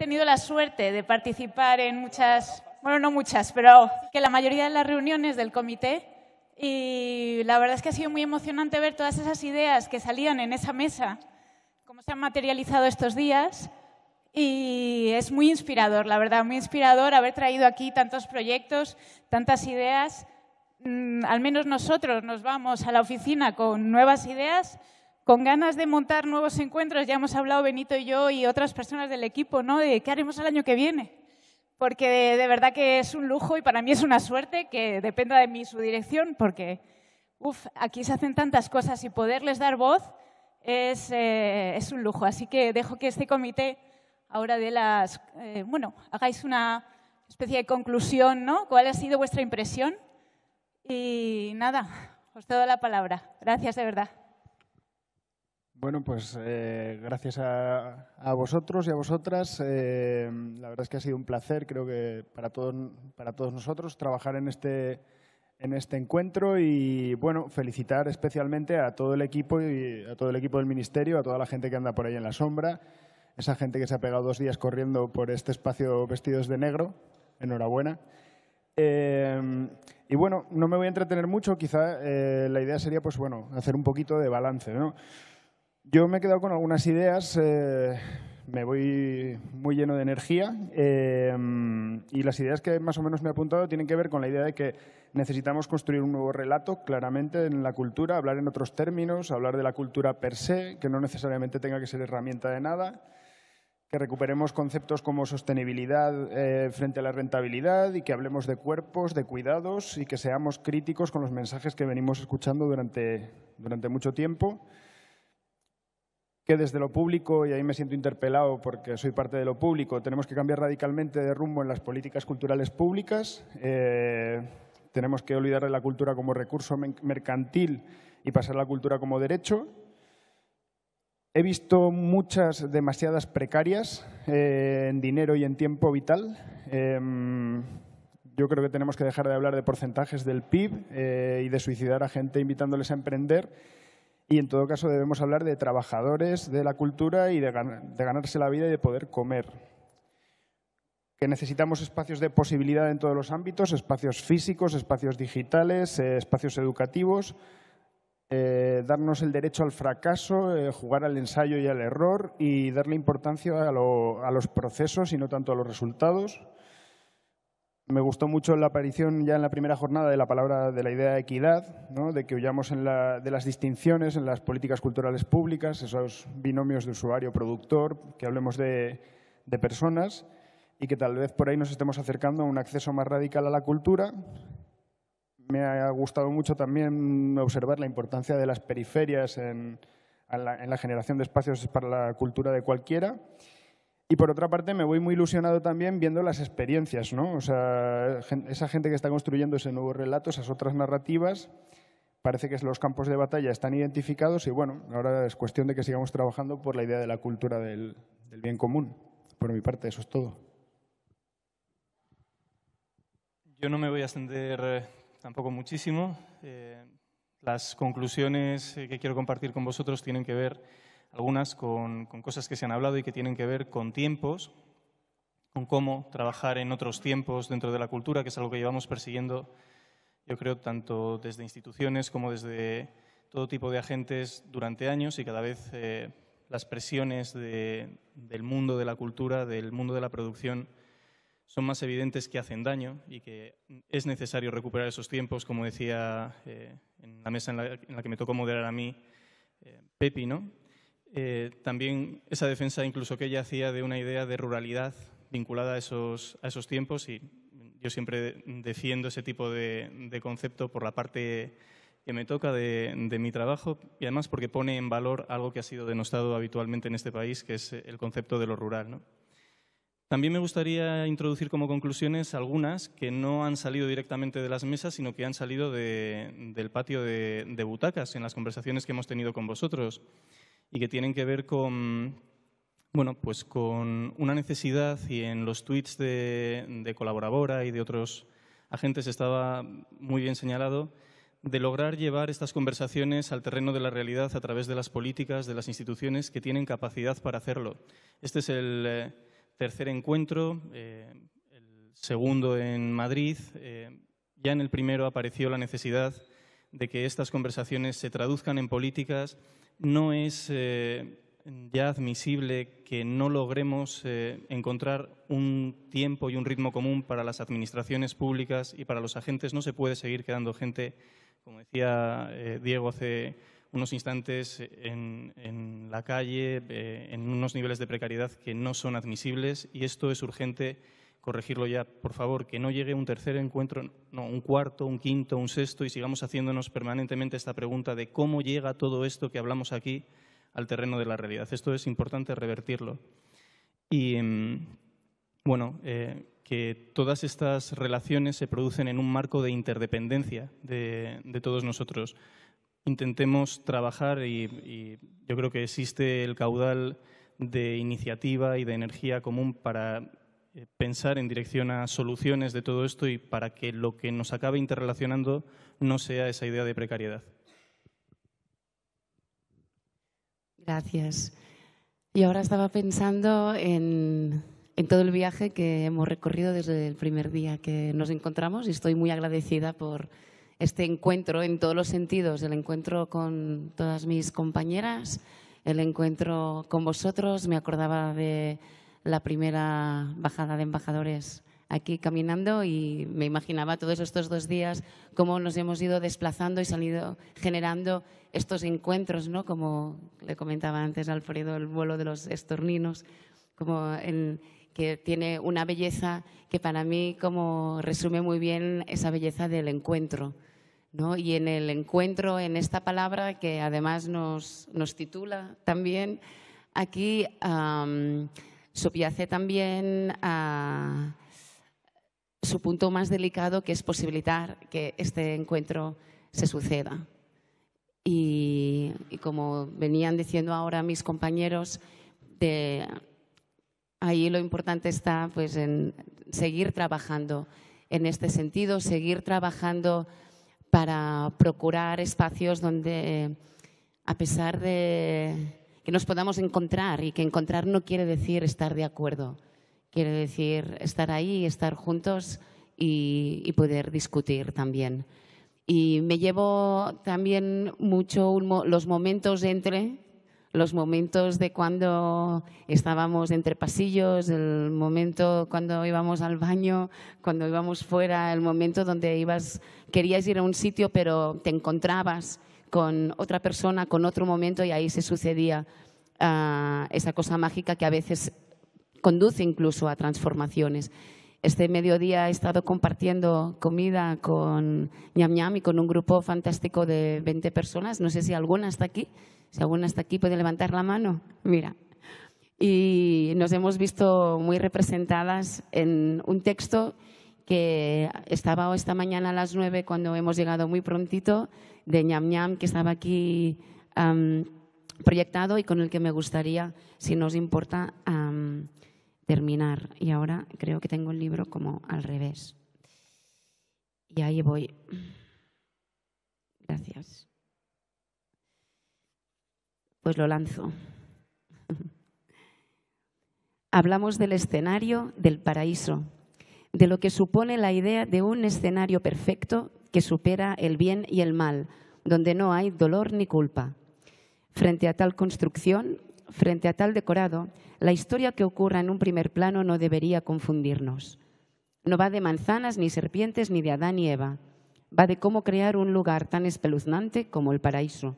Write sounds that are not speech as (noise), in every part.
He tenido la suerte de participar en muchas, bueno, no muchas, pero que la mayoría de las reuniones del comité y la verdad es que ha sido muy emocionante ver todas esas ideas que salían en esa mesa, cómo se han materializado estos días y es muy inspirador, la verdad, muy inspirador haber traído aquí tantos proyectos, tantas ideas. Mm, al menos nosotros nos vamos a la oficina con nuevas ideas con ganas de montar nuevos encuentros. Ya hemos hablado Benito y yo y otras personas del equipo, ¿no? De qué haremos el año que viene. Porque de, verdad que es un lujo y para mí es una suerte que dependa de mí su dirección, porque ¡uff! aquí se hacen tantas cosas y poderles dar voz es, eh, un lujo. Así que dejo que este comité ahora de las. Eh, bueno, hagáis una especie de conclusión, ¿no? ¿Cuál ha sido vuestra impresión? Y nada, os doy la palabra. Gracias de verdad. Bueno, pues eh, gracias a, vosotros y a vosotras. Eh, la verdad es que ha sido un placer, creo que para, todos para todos nosotros, trabajar en este, en este encuentro y bueno, felicitar especialmente a todo el equipo y a todo el equipo del ministerio, a toda la gente que anda por ahí en la sombra, esa gente que se ha pegado dos días corriendo por este espacio vestidos de negro. Enhorabuena. Eh, y bueno, no me voy a entretener mucho, quizá la idea sería pues bueno, hacer un poquito de balance, ¿no? Yo me he quedado con algunas ideas, eh, me voy muy lleno de energía eh, y las ideas que más o menos me he apuntado tienen que ver con la idea de que necesitamos construir un nuevo relato claramente en la cultura, hablar en otros términos, hablar de la cultura per se, que no necesariamente tenga que ser herramienta de nada, que recuperemos conceptos como sostenibilidad eh, frente a la rentabilidad y que hablemos de cuerpos, de cuidados y que seamos críticos con los mensajes que venimos escuchando durante mucho tiempo que desde lo público, y ahí me siento interpelado porque soy parte de lo público, tenemos que cambiar radicalmente de rumbo en las políticas culturales públicas. Eh, tenemos que olvidar la cultura como recurso mercantil y pasar a la cultura como derecho. He visto muchas, demasiadas precarias eh, en dinero y en tiempo vital. Em, yo creo que tenemos que dejar de hablar de porcentajes del PIB eh, y de suicidar a gente invitándoles a emprender y en todo caso debemos hablar de trabajadores de la cultura y de, ganarse la vida y de poder comer. Que necesitamos espacios de posibilidad en todos los ámbitos, espacios físicos, espacios digitales, eh, espacios educativos, eh, darnos el derecho al fracaso, eh, jugar al ensayo y al error y darle importancia a los procesos y no tanto a los resultados me gustó mucho la aparición ya en la primera jornada de la palabra de la idea de equidad, de que huyamos de las distinciones en las políticas culturales públicas, esos binomios de usuario-productor, que hablemos de, personas y que tal vez por ahí nos estemos acercando a un acceso más radical a la cultura. Me ha gustado mucho también observar la importancia de las periferias en la, generación de espacios para la cultura de cualquiera y por otra parte, me voy muy ilusionado también viendo las experiencias, ¿no? O sea, esa gente que está construyendo ese nuevo relato, esas otras narrativas, parece que los campos de batalla están identificados y bueno, ahora es cuestión de que sigamos trabajando por la idea de la cultura del, bien común. Por mi parte, eso es todo. Yo no me voy a extender eh, tampoco muchísimo. Eh, las conclusiones eh, que quiero compartir con vosotros tienen que ver algunas con, cosas que se han hablado y que tienen que ver con tiempos, con cómo trabajar en otros tiempos dentro de la cultura, que es algo que llevamos persiguiendo, yo creo, tanto desde instituciones como desde todo tipo de agentes durante años y cada vez eh, las presiones del mundo de la cultura, del mundo de la producción, son más evidentes que hacen daño y que es necesario recuperar esos tiempos, como decía eh, en la mesa en la, que me tocó moderar a mí eh, Pepi, ¿no? Eh, también esa defensa incluso que ella hacía de una idea de ruralidad vinculada a esos, tiempos y yo siempre defiendo ese tipo de, concepto por la parte que me toca de, mi trabajo y además porque pone en valor algo que ha sido denostado habitualmente en este país, que es el concepto de lo rural. También me gustaría introducir como conclusiones algunas que no han salido directamente de las mesas, sino que han salido del patio de butacas en las conversaciones que hemos tenido con vosotros y que tienen que ver con, bueno, pues con una necesidad y en los tweets de, de y de otros agentes estaba muy bien señalado de lograr llevar estas conversaciones al terreno de la realidad a través de las políticas, de las instituciones que tienen capacidad para hacerlo. Este es el eh, tercer encuentro, eh, el segundo en Madrid. Eh, ya en el primero apareció la necesidad de que estas conversaciones se traduzcan en políticas, no es eh, ya admisible que no logremos eh, encontrar un tiempo y un ritmo común para las administraciones públicas y para los agentes. No se puede seguir quedando gente, como decía eh, Diego hace unos instantes, en la calle, en unos niveles de precariedad que no son admisibles y esto es urgente corregirlo ya, por favor, que no llegue un tercer encuentro, no, un cuarto, un quinto, un sexto y sigamos haciéndonos permanentemente esta pregunta de cómo llega todo esto que hablamos aquí al terreno de la realidad. Esto es importante revertirlo. Y em, bueno, eh, que todas estas relaciones se producen en un marco de interdependencia de, todos nosotros. Intentemos trabajar y yo creo que existe el caudal de iniciativa y de energía común para eh, pensar en dirección a soluciones de todo esto y para que lo que nos acabe interrelacionando no sea esa idea de precariedad. Gracias. Y ahora estaba pensando en, todo el viaje que hemos recorrido desde el primer día que nos encontramos y estoy muy agradecida por este encuentro en todos los sentidos, el encuentro con todas mis compañeras, el encuentro con vosotros. Me acordaba de la primera bajada de embajadores aquí caminando y me imaginaba todos estos dos días cómo nos hemos ido desplazando y salido generando estos encuentros, ¿no? Como le comentaba antes Alfredo, el vuelo de los estorninos, como que tiene una belleza que para mí como resume muy bien esa belleza del encuentro. Y en el encuentro, en esta palabra que además nos, titula también aquí, Subyace también a ah, su punto más delicado, que es posibilitar que este encuentro se suceda. Y, como venían diciendo ahora mis compañeros, ahí lo importante está pues, en seguir trabajando en este sentido, seguir trabajando para procurar espacios donde, a pesar de que nos podamos encontrar y que encontrar no quiere decir estar de acuerdo, quiere decir estar ahí, estar juntos y, poder discutir también. Y me llevo también mucho los momentos entre, los momentos de cuando estábamos entre pasillos, el momento cuando íbamos al baño, cuando íbamos fuera, el momento donde ibas, querías ir a un sitio pero te encontrabas con otra persona, con otro momento y ahí se sucedía ah, esa cosa mágica que a veces conduce incluso a transformaciones. Este mediodía he estado compartiendo comida con ñam ñam y con un grupo fantástico de 20 personas. No sé si alguna está aquí. Si alguna está aquí puede levantar la mano. Mira, y nos hemos visto muy representadas en un texto que estaba esta mañana a las nueve cuando hemos llegado muy prontito de ñam ñam que estaba aquí proyectado y con el que me gustaría, si nos importa, terminar. Y ahora creo que tengo el libro como al revés. Y ahí voy. Gracias. Pues lo lanzo. (laughs) Hablamos del escenario del paraíso, de lo que supone la idea de un escenario perfecto que supera el bien y el mal, donde no hay dolor ni culpa. Frente a tal construcción, frente a tal decorado, la historia que ocurra en un primer plano no debería confundirnos. No va de manzanas, ni serpientes, ni de Adán y Eva. Va de cómo crear un lugar tan espeluznante como el paraíso.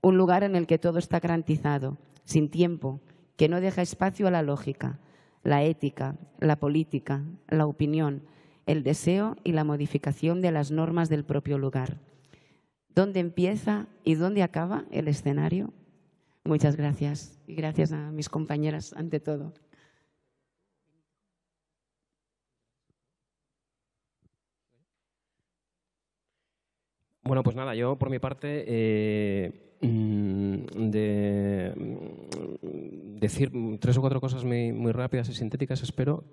Un lugar en el que todo está garantizado, sin tiempo, que no deja espacio a la lógica, la ética, la política, la opinión, el deseo y la modificación de las normas del propio lugar. ¿Dónde empieza y dónde acaba el escenario? Muchas gracias y gracias a mis compañeras ante todo. Bueno, pues nada, yo por mi parte eh, mm, de mm, decir tres o cuatro cosas muy rápidas y sintéticas, espero.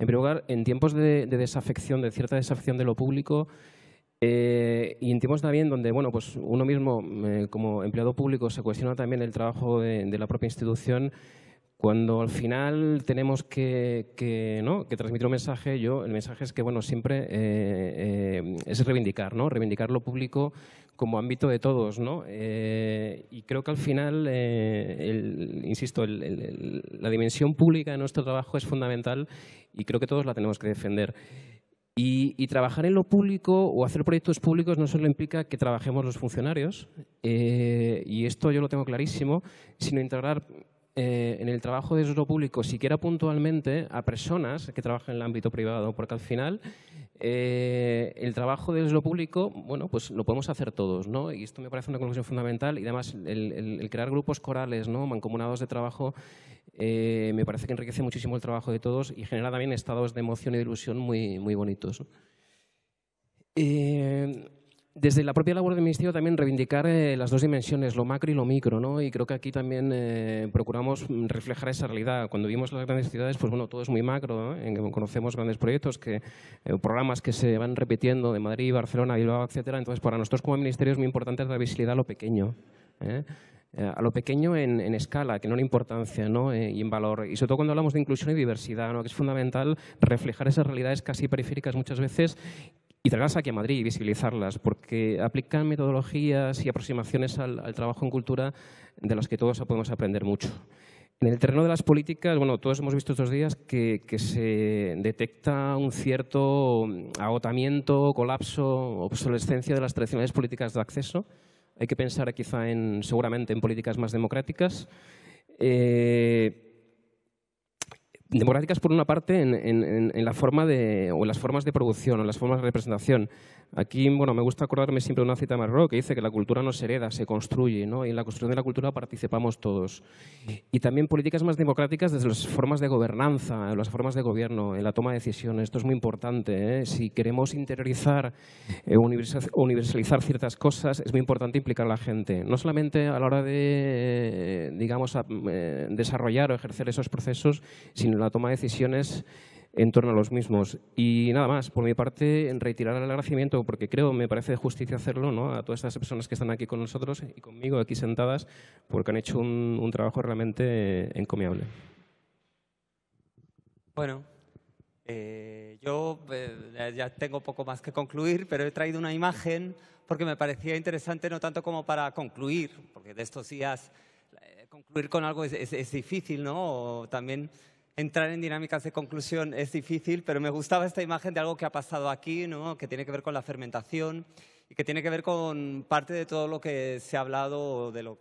En primer lugar, en tiempos de, desafección, de cierta desafección de lo público, eh, y en tiempos también donde bueno, pues uno mismo, eh, como empleado público, se cuestiona también el trabajo de la propia institución, cuando al final tenemos que, que, ¿no? transmitir un mensaje, yo el mensaje es que bueno, siempre eh, eh, es reivindicar, ¿no? reivindicar lo público como ámbito de todos. ¿no? Eh, y creo que al final, insisto, la dimensión pública de nuestro trabajo es fundamental y creo que todos la tenemos que defender. Y, trabajar en lo público o hacer proyectos públicos no solo implica que trabajemos los funcionarios, y esto yo lo tengo clarísimo, sino integrar eh, en el trabajo de lo público, siquiera puntualmente, a personas que trabajan en el ámbito privado, porque al final eh, el trabajo de lo público, bueno, pues lo podemos hacer todos, ¿no? Y esto me parece una conclusión fundamental y además el, crear grupos corales, ¿no? Mancomunados de trabajo, eh, me parece que enriquece muchísimo el trabajo de todos y genera también estados de emoción y de ilusión muy, bonitos desde la propia labor del Ministerio también reivindicar eh, las dos dimensiones, lo macro y lo micro, ¿no? Y creo que aquí también eh, procuramos reflejar esa realidad. Cuando vimos las grandes ciudades, pues bueno, todo es muy macro, conocemos grandes proyectos, que, eh, programas que se van repitiendo de Madrid, Barcelona, Bilbao, etcétera. Entonces, para nosotros como Ministerio es muy importante dar visibilidad a lo pequeño a lo pequeño en, escala, que no en importancia ¿no? y en valor. Y sobre todo cuando hablamos de inclusión y diversidad, ¿no? que es fundamental reflejar esas realidades casi periféricas muchas veces y traerlas aquí a Madrid y visibilizarlas, porque aplican metodologías y aproximaciones al, trabajo en cultura de las que todos podemos aprender mucho. En el terreno de las políticas, bueno, todos hemos visto estos días que, se detecta un cierto agotamiento, colapso, obsolescencia de las tradicionales políticas de acceso. Hay que pensar quizá en, seguramente en políticas más democráticas. Eh, democráticas por una parte en, de, las formas de producción o en las formas de representación. Aquí bueno, me gusta acordarme siempre de una cita de Marro que dice que la cultura no se hereda, se construye, ¿no? y en la construcción de la cultura participamos todos. Y también políticas más democráticas desde las formas de gobernanza, las formas de gobierno, en la toma de decisiones. Esto es muy importante. ¿eh? Si queremos interiorizar o eh, universalizar ciertas cosas, es muy importante implicar a la gente. No solamente a la hora de, digamos, eh, desarrollar o ejercer esos procesos, sino la toma de decisiones en torno a los mismos. Y nada más, por mi parte, en retirar el agradecimiento, porque creo, me parece de justicia hacerlo, ¿no? a todas estas personas que están aquí con nosotros y conmigo aquí sentadas, porque han hecho un, trabajo realmente encomiable. Bueno, eh, yo eh, ya tengo poco más que concluir, pero he traído una imagen porque me parecía interesante, no tanto como para concluir, porque de estos días eh, concluir con algo es, difícil, ¿no? también Entrar en dinámicas de conclusión es difícil, pero me gustaba esta imagen de algo que ha pasado aquí, ¿no? que tiene que ver con la fermentación y que tiene que ver con parte de todo lo que se ha hablado, de lo,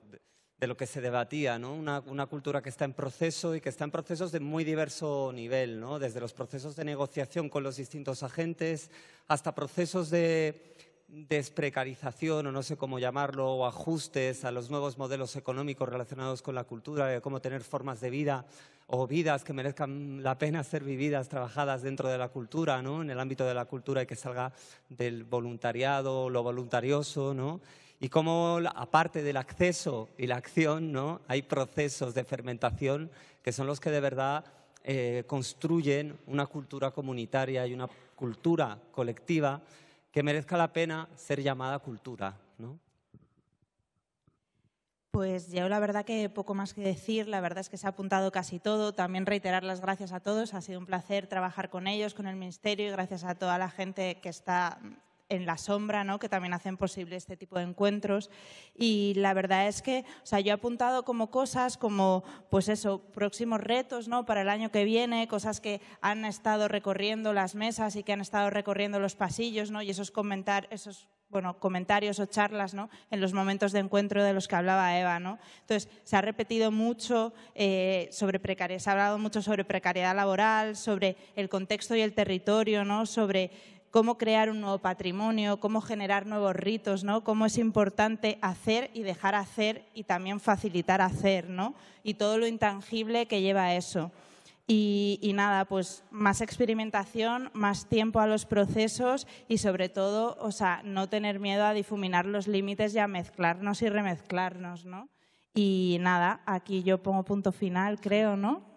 de lo que se debatía, ¿no? una, una, cultura que está en proceso y que está en procesos de muy diverso nivel, ¿no? desde los procesos de negociación con los distintos agentes hasta procesos de desprecarización o no sé cómo llamarlo, o ajustes a los nuevos modelos económicos relacionados con la cultura, de cómo tener formas de vida o vidas que merezcan la pena ser vividas, trabajadas dentro de la cultura, ¿no? en el ámbito de la cultura y que salga del voluntariado, lo voluntarioso, ¿no? y cómo, aparte del acceso y la acción, ¿no? hay procesos de fermentación que son los que de verdad eh, construyen una cultura comunitaria y una cultura colectiva que merezca la pena ser llamada cultura, ¿no? Pues yo la verdad que poco más que decir, la verdad es que se ha apuntado casi todo. También reiterar las gracias a todos, ha sido un placer trabajar con ellos, con el Ministerio y gracias a toda la gente que está en la sombra, ¿no? que también hacen posible este tipo de encuentros. Y la verdad es que, o sea, yo he apuntado como cosas, como, pues eso, próximos retos ¿no? para el año que viene, cosas que han estado recorriendo las mesas y que han estado recorriendo los pasillos, ¿no? y esos, comentar, esos bueno, comentarios o charlas ¿no? en los momentos de encuentro de los que hablaba Eva. ¿no? Entonces, se ha repetido mucho eh, sobre precariedad, se ha hablado mucho sobre precariedad laboral, sobre el contexto y el territorio, ¿no? sobre cómo crear un nuevo patrimonio, cómo generar nuevos ritos, ¿no? Cómo es importante hacer y dejar hacer y también facilitar hacer, ¿no? Y todo lo intangible que lleva a eso. Y, y, nada, pues más experimentación, más tiempo a los procesos y sobre todo, o sea, no tener miedo a difuminar los límites y a mezclarnos y remezclarnos, ¿no? Y nada, aquí yo pongo punto final, creo, ¿no?